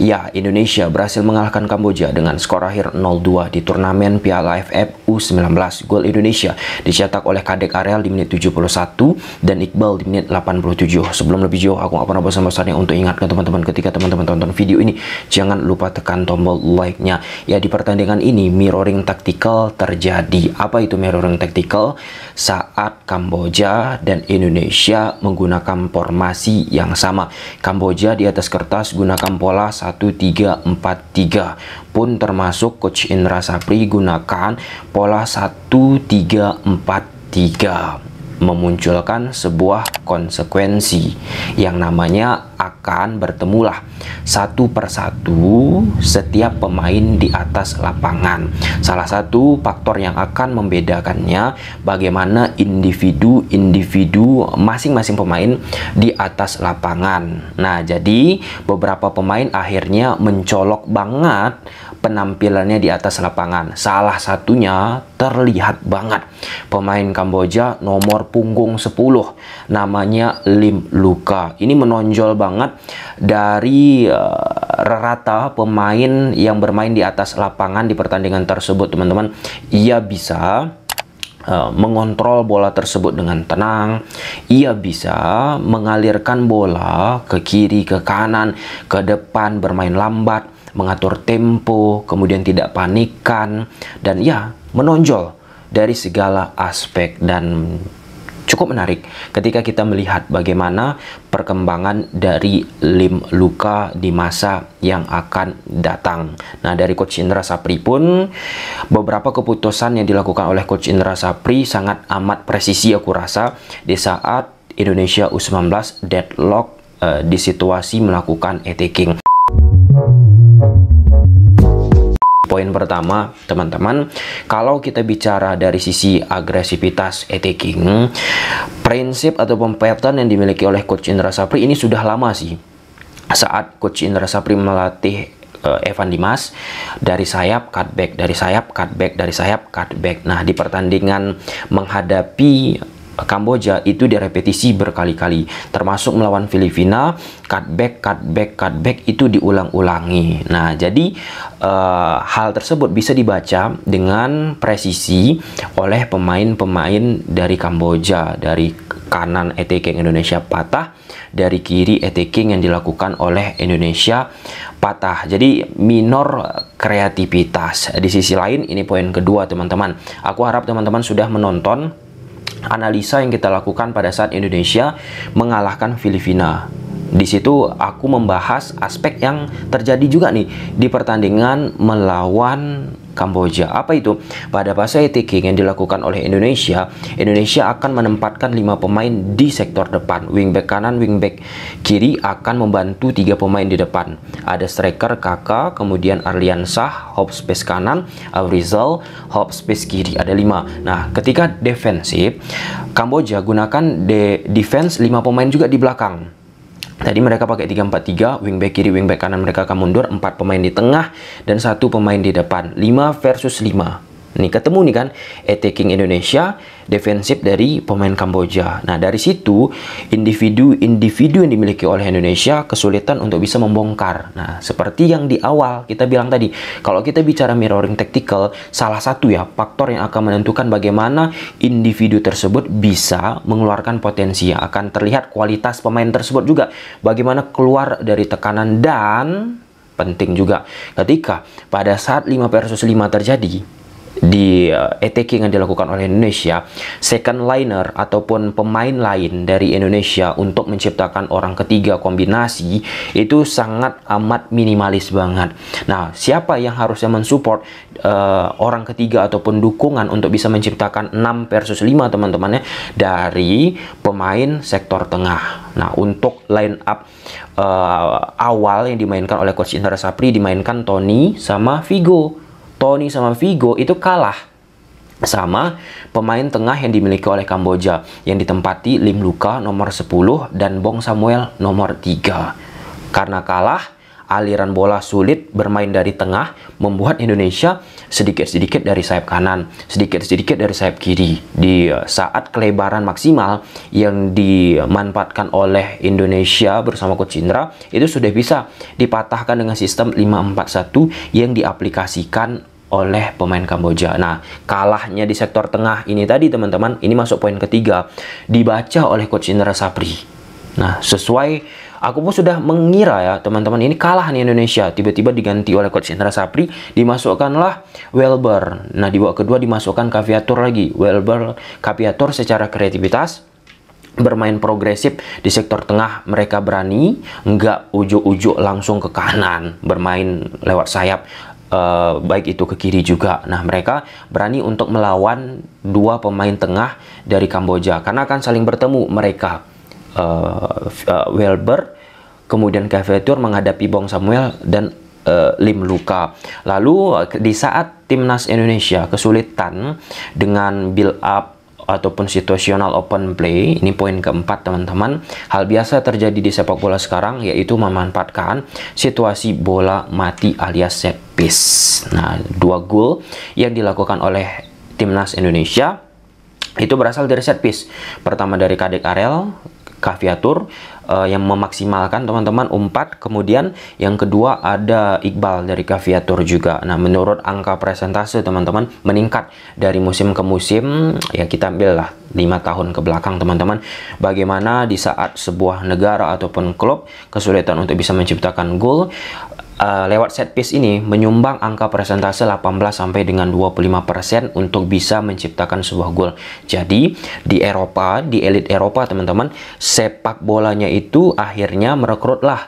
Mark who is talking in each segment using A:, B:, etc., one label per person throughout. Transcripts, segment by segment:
A: Ya, Indonesia berhasil mengalahkan Kamboja dengan skor akhir 0-2 di turnamen Piala AFF U19. Gol Indonesia dicetak oleh Kadek Areal di menit 71 dan Iqbal di menit 87. Sebelum lebih jauh, aku nggak pernah bosan-bosannya untuk ingatkan teman-teman ketika teman-teman tonton video ini, jangan lupa tekan tombol like-nya. Ya, di pertandingan ini mirroring taktikal terjadi. Apa itu mirroring taktikal? Saat Kamboja dan Indonesia menggunakan formasi yang sama. Kamboja di atas kertas gunakan pola 1 1343 pun termasuk coach Indra Sapri gunakan pola 1343 memunculkan sebuah konsekuensi yang namanya akan bertemulah satu persatu setiap pemain di atas lapangan. Salah satu faktor yang akan membedakannya bagaimana individu-individu masing-masing pemain di atas lapangan. Nah, jadi beberapa pemain akhirnya mencolok banget penampilannya di atas lapangan. Salah satunya terlihat banget. Pemain Kamboja nomor punggung 10 namanya Lim Luka. Ini menonjol banget banget dari uh, rata pemain yang bermain di atas lapangan di pertandingan tersebut teman-teman ia bisa Uh, mengontrol bola tersebut dengan tenang. Ia bisa mengalirkan bola ke kiri, ke kanan, ke depan, bermain lambat, mengatur tempo, kemudian tidak panikan, dan ya, menonjol dari segala aspek dan cukup menarik ketika kita melihat bagaimana perkembangan dari Lim Luka di masa yang akan datang. Nah, dari Coach Indra Sapri pun beberapa keputusan yang dilakukan oleh Coach Indra Sapri sangat amat presisi aku rasa di saat Indonesia U19 deadlock uh, di situasi melakukan attacking. Poin pertama, teman-teman, kalau kita bicara dari sisi agresivitas attacking, prinsip atau pattern yang dimiliki oleh Coach Indra Sapri ini sudah lama sih. Saat Coach Indra Sapri melatih eh, Evan Dimas dari sayap cutback dari sayap cutback dari sayap cutback. Nah, di pertandingan menghadapi Kamboja itu direpetisi berkali-kali termasuk melawan Filipina cutback cutback cutback itu diulang-ulangi nah jadi uh, hal tersebut bisa dibaca dengan presisi oleh pemain-pemain dari Kamboja dari kanan attacking Indonesia patah dari kiri attacking yang dilakukan oleh Indonesia patah jadi minor kreativitas di sisi lain ini poin kedua teman-teman aku harap teman-teman sudah menonton analisa yang kita lakukan pada saat Indonesia mengalahkan Filipina di situ aku membahas aspek yang terjadi juga nih di pertandingan melawan Kamboja. Apa itu? Pada fase attacking yang dilakukan oleh Indonesia, Indonesia akan menempatkan lima pemain di sektor depan. Wingback kanan, wingback kiri akan membantu tiga pemain di depan. Ada striker Kakak, kemudian Arliansah, hop space kanan, Avrizal, hop space kiri. Ada lima. Nah, ketika defensif, Kamboja gunakan de defense lima pemain juga di belakang Tadi mereka pakai 3-4-3, wingback kiri, wingback kanan mereka akan mundur, 4 pemain di tengah, dan satu pemain di depan. 5 versus 5. Nih ketemu nih kan attacking Indonesia, defensif dari pemain Kamboja. Nah, dari situ individu-individu yang dimiliki oleh Indonesia kesulitan untuk bisa membongkar. Nah, seperti yang di awal kita bilang tadi, kalau kita bicara mirroring tactical, salah satu ya faktor yang akan menentukan bagaimana individu tersebut bisa mengeluarkan potensi yang akan terlihat kualitas pemain tersebut juga. Bagaimana keluar dari tekanan dan penting juga ketika pada saat 5 versus 5 terjadi di eh, attacking yang dilakukan oleh Indonesia, second liner ataupun pemain lain dari Indonesia untuk menciptakan orang ketiga kombinasi itu sangat amat minimalis banget. Nah, siapa yang harusnya mensupport uh, orang ketiga ataupun dukungan untuk bisa menciptakan 6 versus 5 teman-temannya dari pemain sektor tengah. Nah, untuk line up uh, awal yang dimainkan oleh coach Indra Sapri dimainkan Tony sama Vigo Tony sama Vigo itu kalah sama pemain tengah yang dimiliki oleh Kamboja yang ditempati Lim Luka nomor 10 dan Bong Samuel nomor 3. Karena kalah, aliran bola sulit bermain dari tengah membuat Indonesia sedikit-sedikit dari sayap kanan, sedikit-sedikit dari sayap kiri. Di eh, saat kelebaran maksimal yang dimanfaatkan oleh Indonesia bersama Coach Indra itu sudah bisa dipatahkan dengan sistem 541 yang diaplikasikan oleh pemain Kamboja. Nah, kalahnya di sektor tengah ini tadi teman-teman, ini masuk poin ketiga, dibaca oleh coach Indra Sapri. Nah, sesuai aku pun sudah mengira ya teman-teman, ini kalah nih Indonesia, tiba-tiba diganti oleh coach Indra Sapri, dimasukkanlah Welber. Nah, di babak kedua dimasukkan Kaviatur lagi. Welber, Kaviatur secara kreativitas bermain progresif di sektor tengah mereka berani nggak ujuk-ujuk langsung ke kanan bermain lewat sayap Eh, baik itu ke kiri juga. Nah, mereka berani untuk melawan dua pemain tengah dari Kamboja karena akan saling bertemu mereka. Uh, eh, uh, eh, Welber, kemudian Kevetur menghadapi Bong Samuel dan uh, Lim Luka. Lalu di saat timnas Indonesia kesulitan dengan build up ataupun situasional open play. Ini poin keempat teman-teman. Hal biasa terjadi di sepak bola sekarang yaitu memanfaatkan situasi bola mati alias set piece. Nah, dua gol yang dilakukan oleh timnas Indonesia itu berasal dari set piece. Pertama dari Kadek Arel, Kaviatur, uh, yang memaksimalkan teman-teman umpat kemudian yang kedua ada Iqbal dari Kaviatur juga nah menurut angka presentase teman-teman meningkat dari musim ke musim ya kita ambillah lima tahun ke belakang teman-teman bagaimana di saat sebuah negara ataupun klub kesulitan untuk bisa menciptakan gol uh, lewat set piece ini menyumbang angka persentase 18 sampai dengan 25% untuk bisa menciptakan sebuah gol. Jadi di Eropa, di elit Eropa teman-teman, sepak bolanya itu akhirnya merekrutlah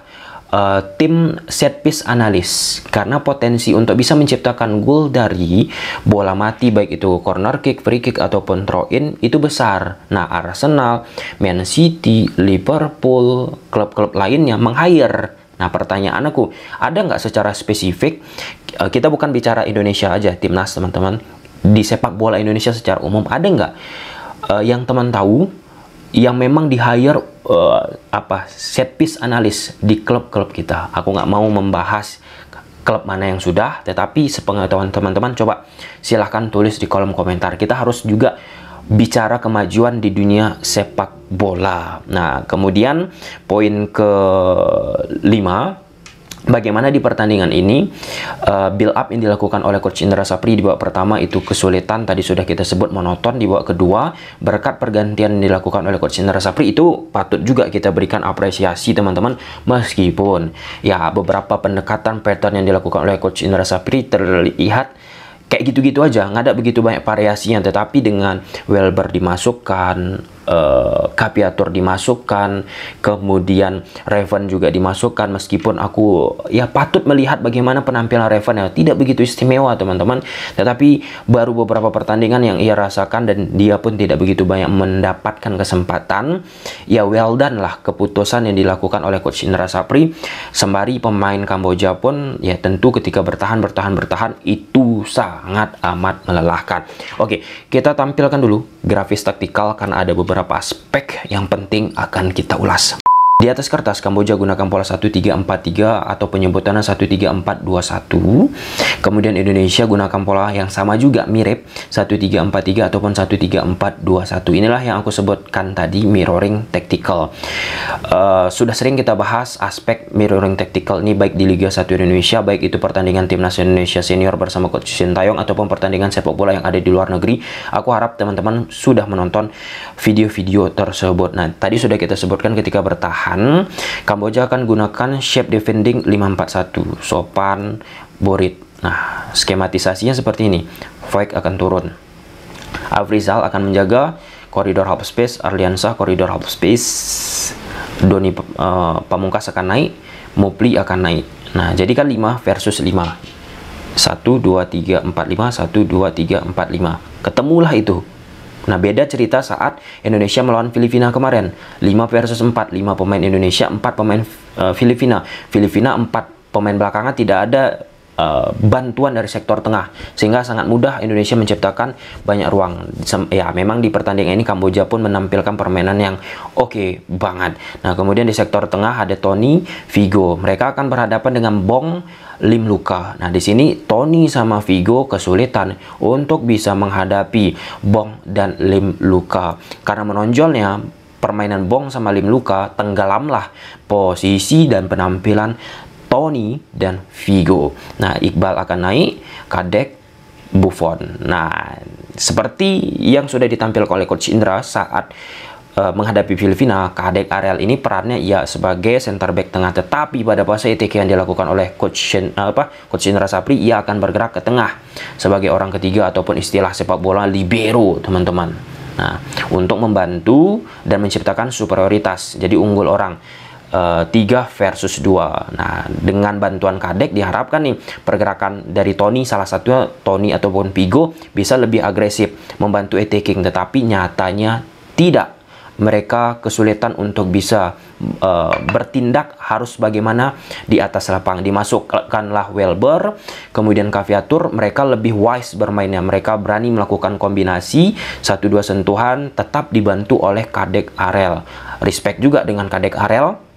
A: uh, tim set piece analis karena potensi untuk bisa menciptakan gol dari bola mati baik itu corner kick, free kick ataupun throw in itu besar. Nah, Arsenal, Man City, Liverpool, klub-klub lainnya meng-hire Nah pertanyaan aku, ada nggak secara spesifik, eh, kita bukan bicara Indonesia aja, timnas teman-teman, di sepak bola Indonesia secara umum, ada nggak uh, yang teman tahu yang memang di hire uh, apa set piece analis di klub-klub kita. Aku nggak mau membahas klub mana yang sudah, tetapi sepengetahuan teman-teman coba silahkan tulis di kolom komentar. Kita harus juga bicara kemajuan di dunia sepak bola. Nah, kemudian poin ke lima bagaimana di pertandingan ini uh, build up yang dilakukan oleh coach Indra Sapri di babak pertama itu kesulitan tadi sudah kita sebut monoton di babak kedua berkat pergantian yang dilakukan oleh coach Indra Sapri itu patut juga kita berikan apresiasi teman-teman meskipun ya beberapa pendekatan pattern yang dilakukan oleh coach Indra Sapri terlihat kayak gitu-gitu aja nggak ada begitu banyak variasinya tetapi dengan welber dimasukkan uh, dimasukkan, kemudian Raven juga dimasukkan meskipun aku ya patut melihat bagaimana penampilan Raven yang tidak begitu istimewa teman-teman, tetapi baru beberapa pertandingan yang ia rasakan dan dia pun tidak begitu banyak mendapatkan kesempatan. Ya well done lah keputusan yang dilakukan oleh coach Indra Sapri sembari pemain Kamboja pun ya tentu ketika bertahan bertahan bertahan itu sangat amat melelahkan. Oke, kita tampilkan dulu grafis taktikal karena ada beberapa beberapa aspek yang penting akan kita ulas. Di atas kertas Kamboja gunakan pola 1343 atau penyebutannya 13421. Kemudian Indonesia gunakan pola yang sama juga mirip 1343 ataupun 13421. Inilah yang aku sebutkan tadi mirroring tactical. Uh, sudah sering kita bahas aspek mirroring tactical ini baik di Liga 1 Indonesia, baik itu pertandingan timnas Indonesia senior bersama coach Sintayong ataupun pertandingan sepak bola yang ada di luar negeri. Aku harap teman-teman sudah menonton video-video tersebut. Nah, tadi sudah kita sebutkan ketika bertahan pilihan, Kamboja akan gunakan shape defending 541, sopan, borit. Nah, skematisasinya seperti ini. Fake akan turun. Afrizal akan menjaga koridor half space, Arliansa koridor half space, Doni uh, Pamungkas akan naik, Mopli akan naik. Nah, jadikan 5 versus 5. 1 2 3 4 5 1 2 3 4 5. Ketemulah itu Nah, beda cerita saat Indonesia melawan Filipina kemarin. 5 versus 4, 5 pemain Indonesia, 4 pemain uh, Filipina. Filipina 4 pemain belakangnya tidak ada Eh, bantuan dari sektor tengah sehingga sangat mudah Indonesia menciptakan banyak ruang ya memang di pertandingan ini Kamboja pun menampilkan permainan yang oke okay banget nah kemudian di sektor tengah ada Tony Vigo mereka akan berhadapan dengan Bong Lim Luka nah di sini Tony sama Vigo kesulitan untuk bisa menghadapi Bong dan Lim Luka karena menonjolnya permainan Bong sama Lim Luka tenggelamlah posisi dan penampilan Tony dan Vigo. Nah, Iqbal akan naik, Kadek Buffon. Nah, seperti yang sudah ditampilkan oleh Coach Indra saat uh, menghadapi Filipina, Kadek Ariel ini perannya ya sebagai center back tengah, tetapi pada fase ETK yang dilakukan oleh Coach Shin, eh, apa Coach Indra Sapri, ia akan bergerak ke tengah sebagai orang ketiga ataupun istilah sepak bola libero, teman-teman. Nah, untuk membantu dan menciptakan superioritas, jadi unggul orang. Eh, tiga 3 versus 2. Nah, dengan bantuan Kadek diharapkan nih pergerakan dari Tony salah satunya Tony ataupun Pigo bisa lebih agresif membantu attacking tetapi nyatanya tidak. Mereka kesulitan untuk bisa uh, bertindak harus bagaimana di atas lapang. Dimasukkanlah Welber, kemudian Kaviatur, mereka lebih wise bermainnya. Mereka berani melakukan kombinasi satu dua sentuhan tetap dibantu oleh Kadek Arel. Respect juga dengan Kadek Arel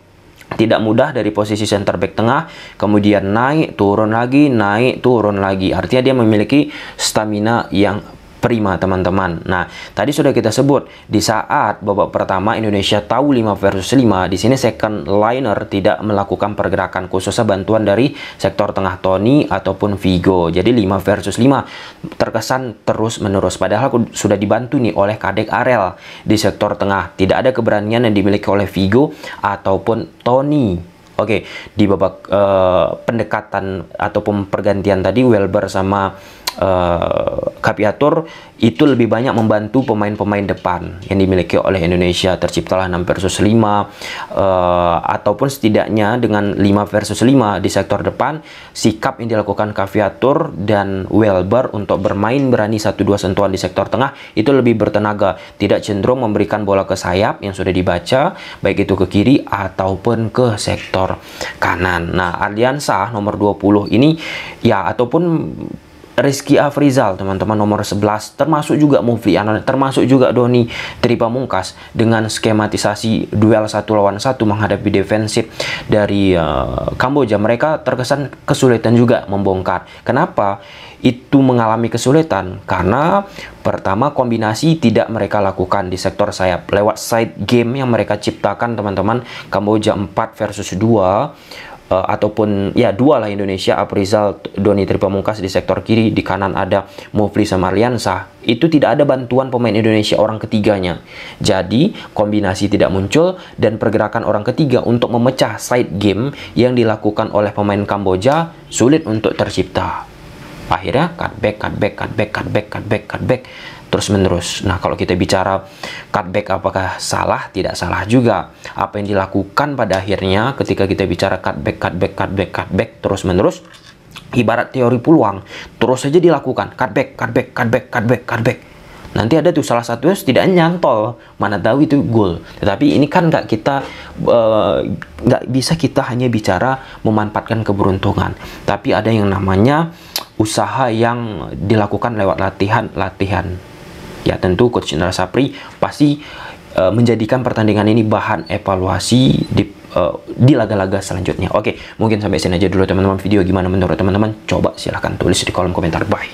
A: tidak mudah dari posisi center back tengah kemudian naik turun lagi naik turun lagi artinya dia memiliki stamina yang prima teman-teman. Nah, tadi sudah kita sebut di saat babak pertama Indonesia tahu 5 versus 5, di sini second liner tidak melakukan pergerakan khususnya bantuan dari sektor tengah Tony ataupun Vigo. Jadi 5 versus 5 terkesan terus-menerus padahal aku sudah dibantu nih oleh Kadek Arel di sektor tengah. Tidak ada keberanian yang dimiliki oleh Vigo ataupun Tony. Oke, di babak uh, pendekatan ataupun pergantian tadi Welber sama uh, eh, Kapiatur itu lebih banyak membantu pemain-pemain depan yang dimiliki oleh Indonesia terciptalah 6 versus 5 uh, eh, ataupun setidaknya dengan 5 versus 5 di sektor depan sikap yang dilakukan Kaviatur dan Welber untuk bermain berani 1-2 sentuhan di sektor tengah itu lebih bertenaga tidak cenderung memberikan bola ke sayap yang sudah dibaca baik itu ke kiri ataupun ke sektor kanan nah Aliansa nomor 20 ini ya ataupun Rizky Afrizal teman-teman nomor 11 termasuk juga Mufli Anon, termasuk juga Doni Tripamungkas dengan skematisasi duel satu lawan satu menghadapi defensif dari uh, Kamboja mereka terkesan kesulitan juga membongkar kenapa itu mengalami kesulitan karena pertama kombinasi tidak mereka lakukan di sektor sayap lewat side game yang mereka ciptakan teman-teman Kamboja 4 versus 2 uh, ataupun ya dua lah Indonesia Aprizal Doni Tripamungkas di sektor kiri di kanan ada Mufli sama itu tidak ada bantuan pemain Indonesia orang ketiganya jadi kombinasi tidak muncul dan pergerakan orang ketiga untuk memecah side game yang dilakukan oleh pemain Kamboja sulit untuk tercipta akhirnya back, back, cut back, cut back, cut back terus-menerus. Nah, kalau kita bicara cutback apakah salah? Tidak salah juga. Apa yang dilakukan pada akhirnya ketika kita bicara cutback, cutback, cutback, cutback terus-menerus, ibarat teori peluang, terus saja dilakukan. Cutback, cutback, cutback, cutback, cutback. Nanti ada tuh salah satunya tidak nyantol, mana tahu itu goal. Tetapi ini kan nggak kita eh, nggak uh, bisa kita hanya bicara memanfaatkan keberuntungan. Tapi ada yang namanya usaha yang dilakukan lewat latihan-latihan Ya tentu Coach Indra Sapri pasti uh, menjadikan pertandingan ini bahan evaluasi di e, di laga-laga selanjutnya. Oke, mungkin sampai sini aja dulu teman-teman video gimana menurut teman-teman? Coba silahkan tulis di kolom komentar. Bye.